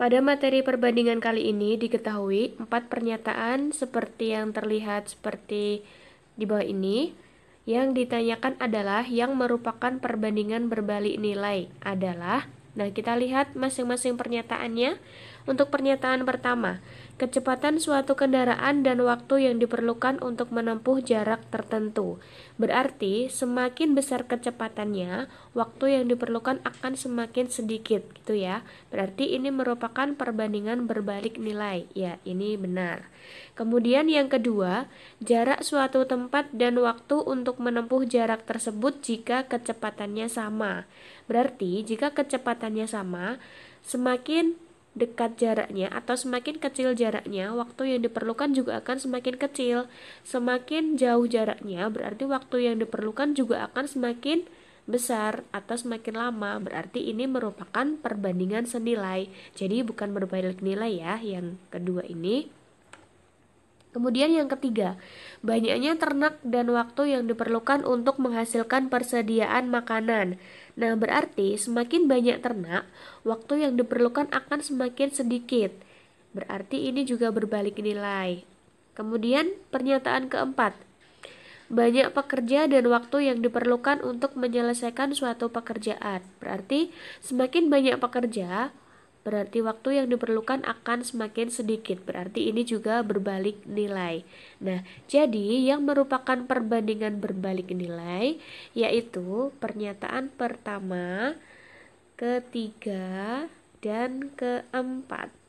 Pada materi perbandingan kali ini diketahui empat pernyataan seperti yang terlihat seperti di bawah ini. Yang ditanyakan adalah yang merupakan perbandingan berbalik nilai adalah Nah, kita lihat masing-masing pernyataannya. Untuk pernyataan pertama, kecepatan suatu kendaraan dan waktu yang diperlukan untuk menempuh jarak tertentu. Berarti, semakin besar kecepatannya, waktu yang diperlukan akan semakin sedikit, gitu ya. Berarti ini merupakan perbandingan berbalik nilai. Ya, ini benar. Kemudian yang kedua, jarak suatu tempat dan waktu untuk menempuh jarak tersebut jika kecepatannya sama. Berarti, jika kecepatan kecepatannya sama, semakin dekat jaraknya atau semakin kecil jaraknya, waktu yang diperlukan juga akan semakin kecil. Semakin jauh jaraknya, berarti waktu yang diperlukan juga akan semakin besar atau semakin lama. Berarti ini merupakan perbandingan senilai. Jadi bukan berbalik nilai ya yang kedua ini. Kemudian yang ketiga, banyaknya ternak dan waktu yang diperlukan untuk menghasilkan persediaan makanan. Nah, berarti semakin banyak ternak, waktu yang diperlukan akan semakin sedikit. Berarti ini juga berbalik nilai. Kemudian pernyataan keempat, banyak pekerja dan waktu yang diperlukan untuk menyelesaikan suatu pekerjaan. Berarti semakin banyak pekerja, Berarti waktu yang diperlukan akan semakin sedikit. Berarti ini juga berbalik nilai. Nah, jadi yang merupakan perbandingan berbalik nilai yaitu pernyataan pertama, ketiga, dan keempat.